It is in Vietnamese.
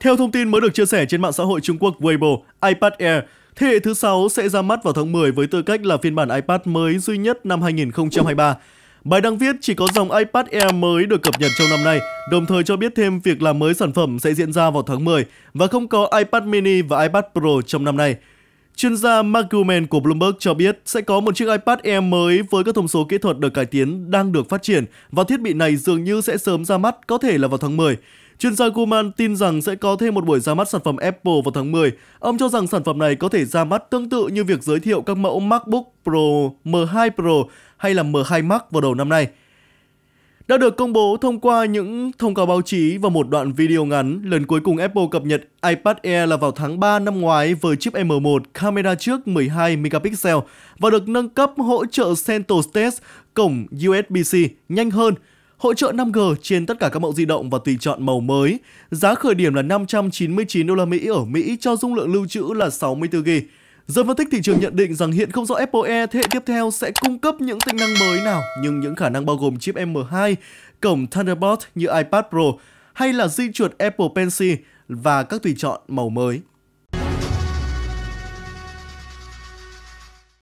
Theo thông tin mới được chia sẻ trên mạng xã hội Trung Quốc Weibo, iPad Air Thế hệ thứ 6 sẽ ra mắt vào tháng 10 với tư cách là phiên bản iPad mới duy nhất năm 2023. Bài đăng viết chỉ có dòng iPad Air mới được cập nhật trong năm nay, đồng thời cho biết thêm việc làm mới sản phẩm sẽ diễn ra vào tháng 10 và không có iPad mini và iPad Pro trong năm nay. Chuyên gia Mark Gurman của Bloomberg cho biết sẽ có một chiếc iPad Air mới với các thông số kỹ thuật được cải tiến đang được phát triển và thiết bị này dường như sẽ sớm ra mắt, có thể là vào tháng 10. Chuyên gia Gurman tin rằng sẽ có thêm một buổi ra mắt sản phẩm Apple vào tháng 10. Ông cho rằng sản phẩm này có thể ra mắt tương tự như việc giới thiệu các mẫu MacBook Pro M2 Pro hay là M2 Max vào đầu năm nay đã được công bố thông qua những thông cáo báo chí và một đoạn video ngắn. Lần cuối cùng Apple cập nhật iPad Air là vào tháng 3 năm ngoái với chip M1 camera trước 12 megapixel và được nâng cấp hỗ trợ CentOS Test cổng USB-C nhanh hơn, hỗ trợ 5G trên tất cả các mẫu di động và tùy chọn màu mới. Giá khởi điểm là 599 đô la Mỹ ở Mỹ cho dung lượng lưu trữ là 64 GB giới phân tích thị trường nhận định rằng hiện không rõ Apple Air thế hệ tiếp theo sẽ cung cấp những tính năng mới nào, nhưng những khả năng bao gồm chip M2, cổng Thunderbolt như iPad Pro hay là di chuột Apple Pencil và các tùy chọn màu mới.